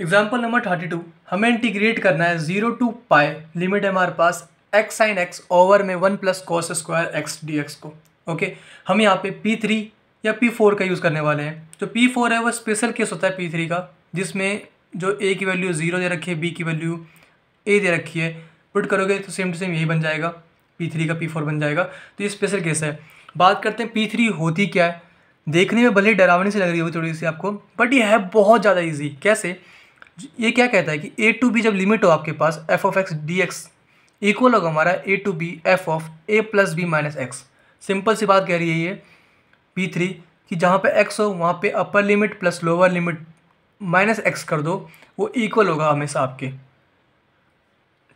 example number thirty two हमें integrate करना है जीरो टू पाई लिमिट है हमारे पास एक्स साइन एक्स ओवर में one plus cos square x d x को ओके हम यहाँ पे पी थ्री या पी फोर का यूज़ करने वाले हैं तो पी फोर है वो स्पेशल केस होता है पी थ्री का जिसमें जो ए की वैल्यू जीरो दे रखी है बी की वैल्यू ए दे रखी है पुट करोगे तो सेम टू सेम यही बन जाएगा पी थ्री का पी फोर बन जाएगा तो ये स्पेशल केस है बात करते हैं पी थ्री होती क्या है देखने में भले डरावनी से लग रही होगी थोड़ी सी आपको बट ये है बहुत ज़्यादा ईजी कैसे ये क्या कहता है कि ए टू बी जब लिमिट हो आपके पास f of x d x equal होगा हमारा a to b f of a plus b minus x simple सी बात कह रही है ये बी थ्री कि जहाँ पे एक्स हो वहाँ पे upper limit plus lower limit minus x कर दो वो इक्वल होगा हमेशा आपके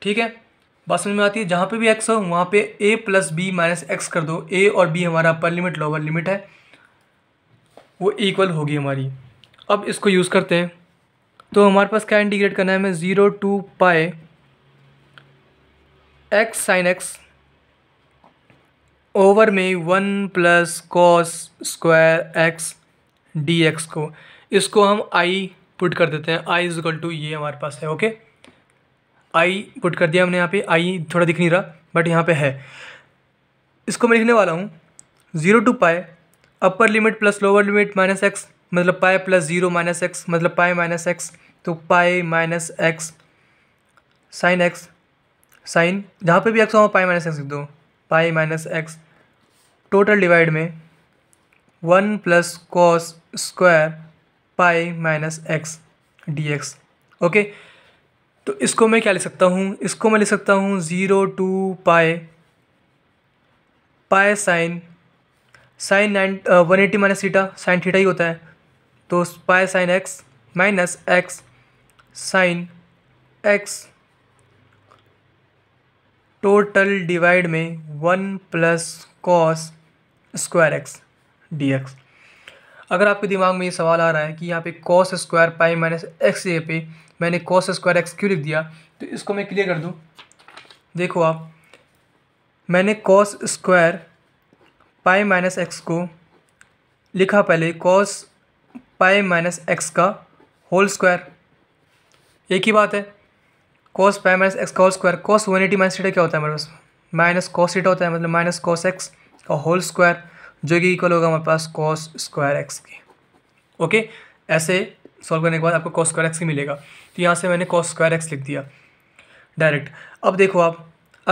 ठीक है बात समझ में आती है जहाँ पे भी एक्स हो वहाँ पे a plus b minus x कर दो ए और बी हमारा अपर लिमिट लोअर लिमिट है वो इक्वल होगी हमारी अब इसको यूज़ करते हैं तो हमारे पास क्या इंटीग्रेट करना है हमें zero to pi x sine x over में one plus cos square x d x को इसको हम आई पुट कर देते हैं आई इजल टू ये हमारे पास है ओके आई पुट कर दिया हमने यहाँ पे आई थोड़ा दिख नहीं रहा बट यहाँ पे है इसको मैं लिखने वाला हूँ zero to pi upper limit plus lower limit minus x मतलब pi plus zero minus x मतलब पाए माइनस एक्स तो pi minus x sine x sine जहाँ पे भी एक्स हो पाए माइनस एक्स लिख दो pi minus x total divide में one plus cos square pi minus x d x okay तो इसको मैं क्या लिख सकता हूँ इसको मैं लिख सकता हूँ zero to pi pi sine sine nine one eighty minus theta sine theta ही होता है तो pi sine x minus x sine x total divide में one plus cos square x d x अगर आपके दिमाग में ये सवाल आ रहा है कि यहाँ पे cos square pi minus x ए पे मैंने कॉस स्क्वायर एक्स क्यों लिख दिया तो इसको मैं क्लियर कर दूँ देखो आप मैंने cos square pi minus x को लिखा पहले कॉस पाई माइनस एक्स का होल स्क्वायर एक ही बात है कॉस पाई माइनस एक्स का whole square cos one eighty minus theta क्या होता है हमारे पास माइनस कॉस सीटा होता है मतलब माइनस कॉस एक्स का होल स्क्वायर जो कि इक्वल होगा हमारे पास कॉस स्क्वायर एक्स की ओके ऐसे सॉल्व करने के बाद आपको कॉस स्क्वायर एक्स ही मिलेगा तो यहाँ से मैंने कॉस स्क्वायर एक्स लिख दिया डायरेक्ट अब देखो आप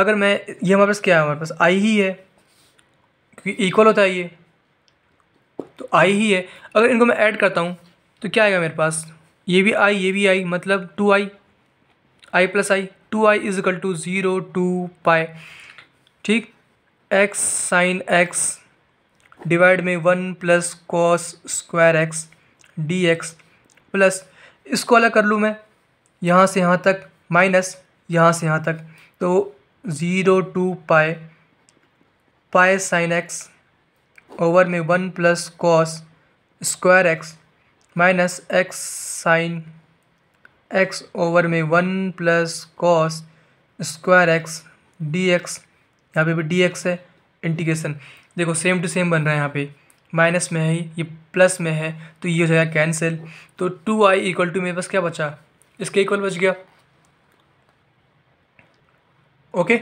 अगर मैं ये हमारे पास क्या है हमारे पास आई ही है क्योंकि इक्वल होता है ये आई ही है अगर इनको मैं ऐड करता हूँ तो क्या आएगा मेरे पास ये भी आई ये भी आई मतलब two I I plus I two I is equal to zero to pi ठीक एक्स साइन एक्स डिवाइड में one plus cos square x d x plus इसको अलग कर लूँ मैं यहाँ से यहाँ तक माइनस यहाँ से यहाँ तक तो zero to pi pi sine x over में one plus cos square x minus x sine x over में one plus cos square x d x यहाँ पे भी डी एक्स है इंटीग्रेशन देखो सेम टू सेम बन रहा है यहाँ पे माइनस में है ये प्लस में है तो ये हो जाएगा कैंसिल तो टू आई इक्वल टू मेरे पास क्या बचा इसके इक्वल बच गया ओके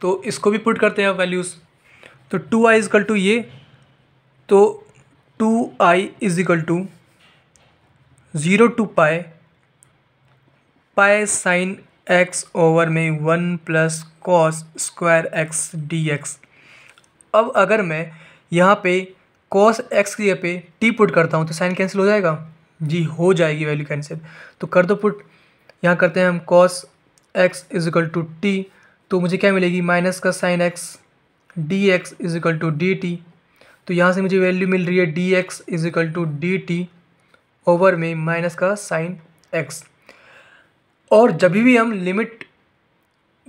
तो इसको भी पुट करते हैं वैल्यूज़ तो टू आई इजकल टू ये तो two I equal to zero to pi pi sine x over में one plus cos square x d x अब अगर मैं यहाँ पे कॉस एक्स की पे टी पुट करता हूँ तो साइन कैंसिल हो जाएगा जी हो जाएगी वैल्यू कैंसिल तो कर दो पुट यहाँ करते हैं हम cos x equal to t तो मुझे क्या मिलेगी माइनस का sine x d x is equal to d t तो यहाँ से मुझे वैल्यू मिल रही है d x is equal to d t over में माइनस का साइन एक्स और जब भी हम लिमिट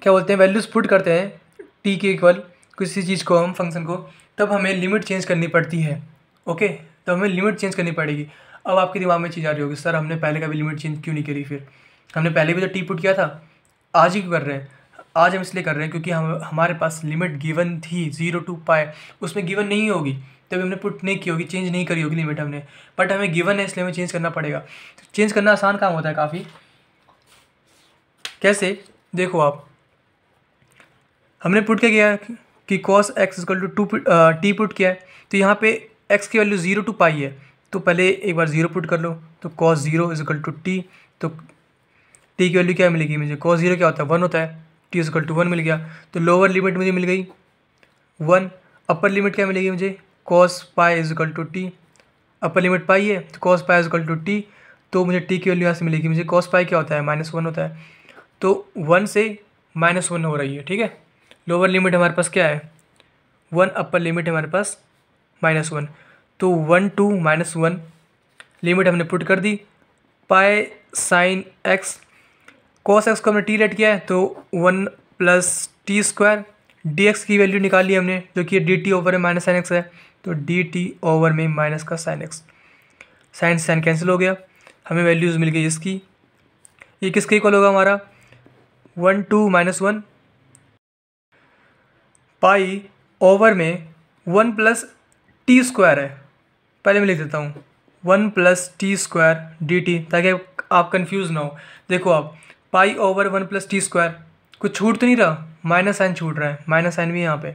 क्या बोलते हैं वैल्यूज पुट करते हैं टी के इक्वल किसी चीज़ को हम फंक्शन को तब हमें लिमिट चेंज करनी पड़ती है ओके तो हमें लिमिट चेंज करनी पड़ेगी अब आपके दिमाग में चीज़ आ रही होगी सर हमने पहले का भी लिमिट चेंज क्यों नहीं करी फिर हमने पहले भी तो टी पुट किया था आज ही क्यों कर रहे हैं आज हम इसलिए कर रहे हैं क्योंकि हम हमारे पास लिमिट गिवन थी जीरो टू पाए उसमें गिवन नहीं होगी तभी हमने पुट नहीं की होगी चेंज नहीं करी होगी लिमिट हमने बट हमें गिवन है इसलिए हमें चेंज करना पड़ेगा तो चेंज करना आसान काम होता है काफ़ी कैसे देखो आप हमने पुट क्या किया कि cos x equal to to t put किया है तो यहाँ पे एक्स की वैल्यू ज़ीरो टू पाई है तो पहले एक बार ज़ीरो पुट कर लो तो cos zero equal to t तो टी की वैल्यू क्या मिलेगी मुझे कॉस ज़ीरो क्या होता है वन होता है टी इजल टू वन मिल गया तो लोअर लिमिट मुझे मिल गई वन अपर लिमिट क्या मिलेगी मुझे cos pi equal to t upper limit pi है तो cos pi equal to t तो मुझे टी की वैल्यू यहाँ से मिलेगी मुझे कॉस पाई क्या होता है माइनस वन होता है तो वन से माइनस वन हो रही है ठीक है लोअर लिमिट हमारे पास क्या है वन अपर लिमिट हमारे पास माइनस वन तो one to minus one limit हमने पुट कर दी पाए साइन एक्स कोस एक्स को हमने टी लेट किया है तो one plus t square d x की वैल्यू निकाल ली हमने जो कि डी टी ओवर में माइनस साइन एक्स है तो डी टी ओवर में माइनस का sine x sine sine cancel हो गया हमें वैल्यूज़ मिल गई इसकी ये किसके इक्वल होगा हमारा one to minus one pi over में वन प्लस टी स्क्वायर है पहले मैं लिख देता हूँ one plus t square d t ताकि आप कन्फ्यूज ना हो देखो आप pi over one plus t square कुछ छूट तो नहीं रहा माइनस साइन छूट रहा है माइनस साइन भी यहाँ पे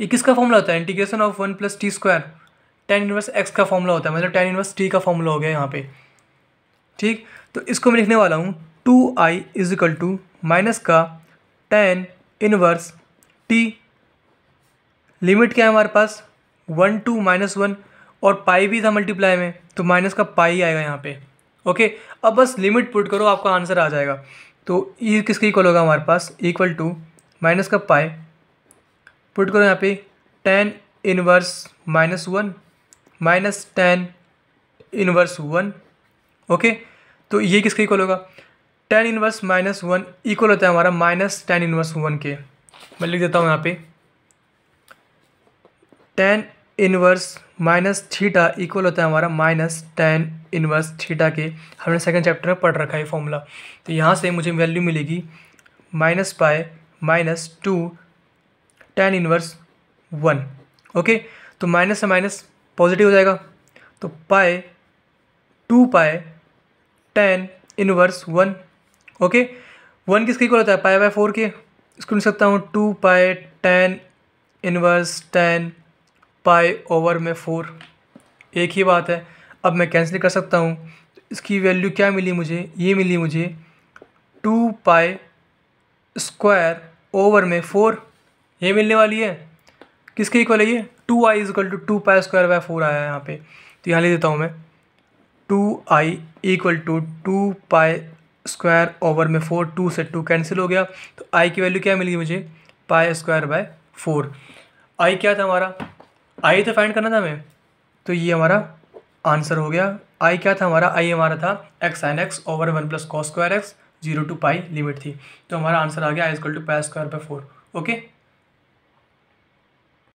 ये किसका फॉर्मूला होता है integration of one plus t square tan inverse x का फॉर्मूला होता है मतलब टेन इनवर्स टी का फॉर्मूला हो गया यहाँ पे ठीक तो इसको मैं लिखने वाला हूँ two I is equal to minus का टेन इनवर्स टी लिमिट क्या है हमारे पास वन टू माइनस वन और पाई भी था मल्टीप्लाई में तो माइनस का पाई आएगा यहाँ पे ओके अब बस लिमिट पुट करो आपका आंसर आ जाएगा तो ई किसके इक्वल होगा हमारे पास इक्वल टू माइनस का पाए पुट करो यहाँ पे tan inverse minus one minus tan inverse one okay तो ये किसके इक्वल होगा tan inverse minus one equal होता है हमारा माइनस टेन इनवर्स वन के मैं लिख देता हूँ यहाँ पे tan inverse minus theta equal होता है हमारा माइनस टेन इनवर्स थीटा के हमने सेकंड चैप्टर में पढ़ रखा है फॉर्मूला तो यहाँ से मुझे वैल्यू मिलेगी minus pi minus two tan inverse one okay तो माइनस से माइनस पॉजिटिव हो जाएगा तो pi two pi tan inverse one okay one किसके इक्वल होता है पाए बाय फोर के इसको लिख सकता हूँ two pi tan inverse tan pi over में फोर एक ही बात है अब मैं कैंसिल कर सकता हूँ इसकी वैल्यू क्या मिली मुझे ये मिली मुझे टू पाई स्क्वायर ओवर में फोर ये मिलने वाली है किसके इक्वल है ये two I equal to two pi square by four आया है यहाँ पे तो यहाँ ले देता हूँ मैं two I equal to two pi square over में फोर टू से टू कैंसिल हो गया तो आई की वैल्यू क्या मिली मुझे pi square by four I क्या था हमारा आई तो फाइंड करना था हमें तो ये हमारा आंसर हो गया आई क्या था हमारा आई हमारा था x n x over one plus cos square x zero to pi limit थी तो हमारा आंसर आ गया I equal to pi square by four okay